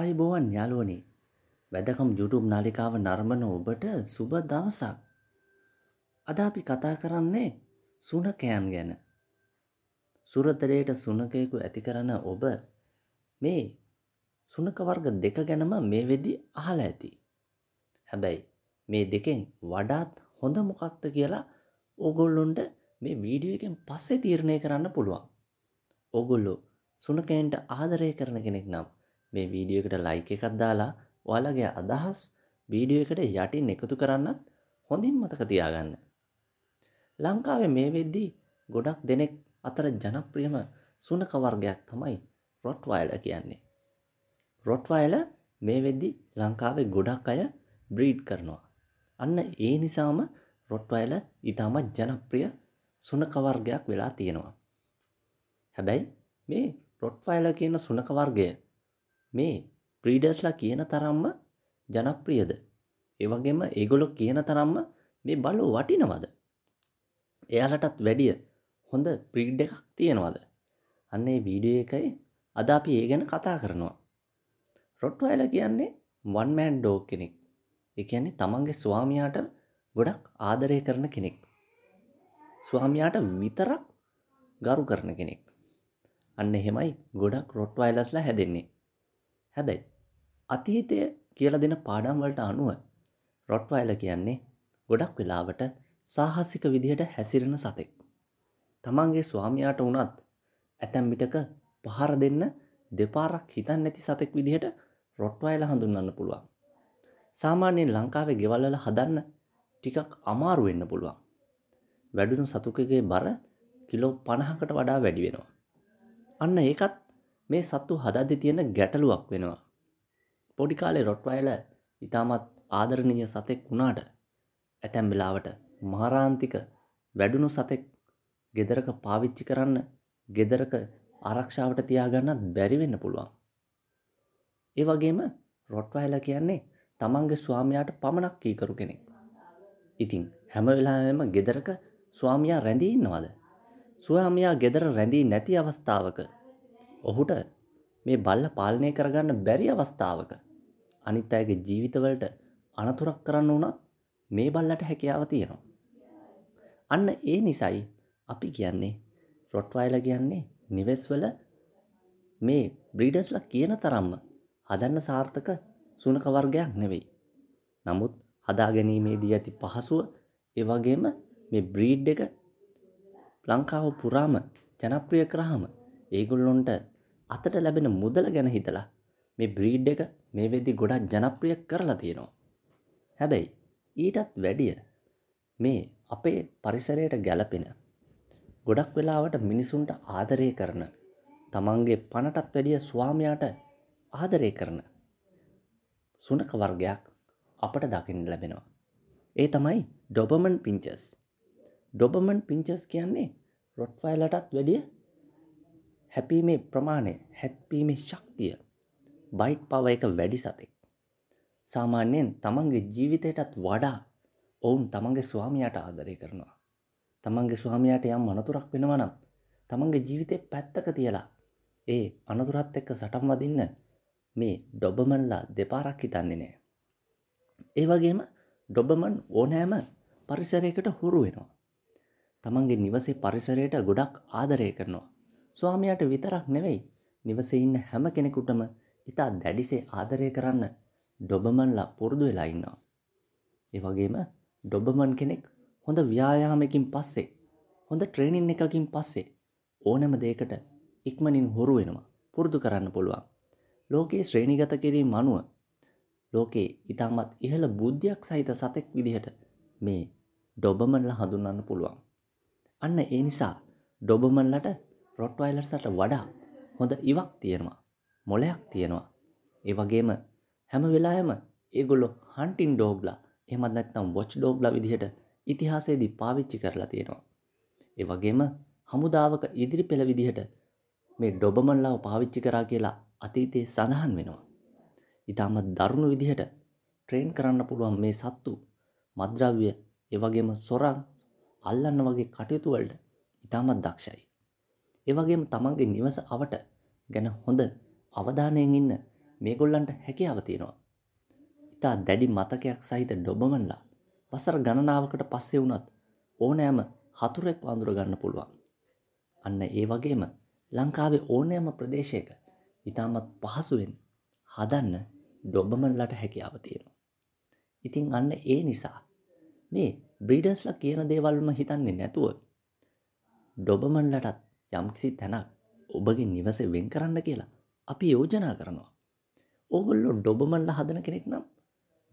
අයිබෝවන් යාලුවනි වැදකම් YouTube නාලිකාව නර්මන ඔබට සුබ දවසක් අද අපි කතා කරන්නේ සුනකයන් ගැන සුරතරයට සුනකයෙකු ඇති කරන ඔබ මේ සුනක වර්ග දෙක ගැනම මේ වෙදි අහලා ඇති හැබැයි මේ දෙකෙන් වඩාත් හොඳ මොකක්ද කියලා ඕගොල්ලොන්ට මේ වීඩියෝ එකෙන් පස්සේ තීරණය කරන්න පුළුවන් ඕගොල්ලෝ සුනකයන්ට ආදරය කරන කෙනෙක් නම් මේ වීඩියෝ එකට ලයික් එකක් දාලා ඔයාලගේ අදහස් වීඩියෝ එකට යටින් එකතු කරන්නත් හොඳින් මතක තියාගන්න. ලංකාවේ මේ වෙද්දී ගොඩක් දෙනෙක් අතර ජනප්‍රියම සුනක වර්ගයක් තමයි රොට්වයිලර් කියන්නේ. රොට්වයිලර් මේ වෙද්දී ලංකාවේ ගොඩක් අය බ්‍රීඩ් කරනවා. අන්න ඒ නිසාම රොට්වයිල ඉතාමත් ජනප්‍රිය සුනක වර්ගයක් වෙලා තියෙනවා. හැබැයි මේ රොට්වයිල කියන සුනක වර්ගය මේ ප්‍රීඩර්ස්ලා කියන තරම්ම ජනප්‍රියද ඒවගේම ඒගොලොක් කියන තරම්ම මේ බලෝ වටිනවද එයාලටත් වැඩිය හොඳ ප්‍රීඩ් එකක් තියෙනවද අන්නේ වීඩිය එකයි අද අපි ඒ ගැන කතා කරනවා රොට්වයිල කියන්නේ වන්මෑන් ඩෝ කෙනෙක් එකන්නේ තමන්ගේ ස්වාමයාට ගොඩක් ආදරය කරන කෙනෙක් ස්වාමයාට විතරක් ගරු කරන කෙනෙක් අන්න එහෙමයි ගොඩක් රොට්වයිලස්ලා හැදෙන්නේ හැබැයි අතීතය කියලා දෙන පාඩම්වලට අනුව රොට්වයිල කියන්නේ ගොඩක් වෙලාවට සාහසික විදිහට හැසිරෙන සතෙක්. තමන්ගේ ස්වාමයාට වුණත් ඇතැම් විටක පහර දෙන්න දෙපාරක් හිතන් නැති සතෙක් විදිහට රොට්වයිල හඳුන්වන්න පුළුවන්. සාමාන්‍යයෙන් ලංකාවේ ගෙවල්වල හදන්න ටිකක් අමාරු වෙන්න පුළුවන්. වැඩුණු සතුකගේ බර කිලෝ 50කට වඩා වැඩි වෙනවා. අන්න ඒකත් මේ සත්තු හදද්දි තියෙන ගැටලුවක් වෙනවා. පොඩි කාලේ රොට්වයිල ඉතාමත් ආදරණීය සතෙක් වුණාට ඇතැම් වෙලාවට මහරාන්තික වැඩුණු සතෙක් ගෙදරක පාවිච්චි කරන්න ගෙදරක ආරක්ෂාවට තියාගන්නත් බැරි වෙන්න පුළුවන්. ඒ වගේම රොට්වයිලා කියන්නේ තමන්ගේ ස්වාමියාට පමණක් කීකරු කෙනෙක්. ඉතින් හැම වෙලාවෙම ගෙදරක ස්වාමියා රැඳී ඉන්නවද? ස්වාමියා ගෙදර රැඳී නැති අවස්ථාවක ඔහුට මේ බල්ල පාලනය කරගන්න බැරි අවස්ථාවක අනිත් අයගේ ජීවිතවලට අනතුරක් කරන්න වුණත් මේ බල්ලට හැකියාව තියෙනවා. අන්න ඒ නිසයි අපි කියන්නේ රොට්වයිල කියන්නේ නිවෙස්වල මේ බ්‍රීඩස්ලා කියන තරම්ම හදන්න සාර්ථක සුනක වර්ගයක් නෙවෙයි. නමුත් හදා ගැනීමේදී ඇති පහසුව ඒ වගේම මේ බ්‍රීඩ් එක ලංකාව පුරාම ජනප්‍රිය කරාම ඒගොල්ලොන්ට අතට ලැබෙන මුදල ගැන හිතලා මේ බ්‍රීඩ් එක මේ වෙදි ගොඩක් ජනප්‍රිය කරලා තියෙනවා. හැබැයි ඊටත් වැඩිය මේ අපේ පරිසරයට ගැලපෙන ගොඩක් වෙලාවට මිනිසුන්ට ආදරය කරන තමන්ගේ පණටත් වැඩිය ස්වාමයාට ආදරය කරන සුනක වර්ගයක් අපට දකින්න ලැබෙනවා. ඒ තමයි ඩොබමන් පිංචස්. ඩොබමන් පිංචස් කියන්නේ රොට්ෆයිලටත් වැඩිය හැපීමේ ප්‍රමාණය හැත්පීමේ ශක්තිය බයිට් පව එක වැඩි සතෙක්. සාමාන්‍යයෙන් තමන්ගේ ජීවිතයටත් වඩා ඔවුන් තමන්ගේ ස්වාමියයට ආදරය කරනවා. තමන්ගේ ස්වාමියයට යම් අනතුරක් වෙනවා නම් තමන්ගේ ජීවිතේ පැත්තක තියලා ඒ අනතුරත් එක්ක සටන් වදින්න මේ ඩොබමන්ලා දෙපාරක් හිතන්නේ නෑ. ඒ වගේම ඩොබමන් ඕනෑම පරිසරයකට හුරු වෙනවා. තමන්ගේ නිවසේ පරිසරයට ගොඩක් ආදරය කරනවා. ස්වාමයාට විතරක් නෙවෙයි නිවසේ ඉන්න හැම කෙනෙකුටම ඉතා දැඩිසේ ආදරය කරන්න ඩොබමන්ලා පුරුදු වෙලා ඉන්නවා. ඒ වගේම ඩොබමන් කෙනෙක් හොඳ ව්‍යායාමකින් පස්සේ හොඳ ට්‍රේනින් එකකින් පස්සේ ඕනෑම දෙයකට ඉක්මනින් හොරු වෙනවා පුරුදු කරන්න පුළුවන්. ලෝකයේ ශ්‍රේණිගත කිරීම අනුව ලෝකේ ඉතාමත් ඉහළ බුද්ධියක් සහිත සතෙක් විදිහට මේ ඩොබමන්ලා හඳුන්වන්න පුළුවන්. අන්න ඒ නිසා ඩොබමන්ලට රොට්වයිලට්සට වඩා හොඳ ඉවක් තියෙනවා මොලයක් තියෙනවා ඒ වගේම හැම වෙලාවෙම ඒගොල්ලෝ හන්ටින් ඩෝග්ලා එහෙමත් නැත්නම් වොච් ඩෝග්ලා විදිහට ඉතිහාසයේදී පාවිච්චි කරලා තියෙනවා ඒ වගේම හමුදාවක ඉදිරි පෙළ විදිහට මේ ඩොබමන්ලාව පාවිච්චි කරා කියලා අතීතයේ සඳහන් වෙනවා ඉතාමත් දරුණු විදිහට ට්‍රේන් කරන්න පුළුවන් මේ සත්තු මද්‍රව්‍ය ඒ වගේම සොරන් අල්ලන්න වගේ කටයුතු වලට ඉතාමත් දක්ෂයි ඒවගේම තමන්ගේ නිවස අවට ගැන හොඳ අවධානයෙන් ඉන්න මේගොල්ලන්ට හැකියාව තියෙනවා. ඉතා දැඩි මතකයක් සහිත ඩොබමන්ලා වසර ගණනාවකට පස්සේ වුණත් ඕනෑම හතුරෙක් වඳුරගන්න පුළුවන්. අන්න ඒ වගේම ලංකාවේ ඕනෑම ප්‍රදේශයක ඉතාමත් පහසුවෙන් හදන්න ඩොබමන්ලට හැකියාව තියෙනවා. ඉතින් අන්න ඒ නිසා මේ බ්‍රීඩර්ස්ලා කියන දේවල්ම හිතන්නේ නැතුව ඩොබමන්ලටත් යම්කිසි තැනක් ඔබගේ නිවස වෙන් කරන්න කියලා අපි යෝජනා කරනවා. ඕගොල්ලෝ ඩොබමන්ල හදන කෙනෙක් නම්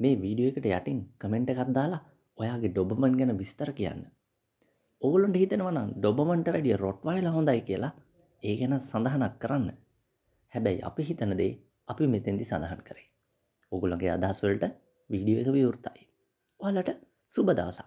මේ වීඩියෝ එකට යටින් කමෙන්ට් එකක් දාලා ඔයාගේ ඩොබමන් ගැන විස්තර කියන්න. ඕගොල්ලොන්ට හිතනවා නම් ඩොබමන්ට වැඩිය රොට්වයිලා හොඳයි කියලා ඒ ගැන සඳහනක් කරන්න. හැබැයි අපි හිතන දේ අපි මෙතෙන්දි සඳහන් කරේ. ඕගොල්ලගේ අදහස් වලට වීඩියෝ එක විවෘතයි. ඔයාලට සුබ දවසක්.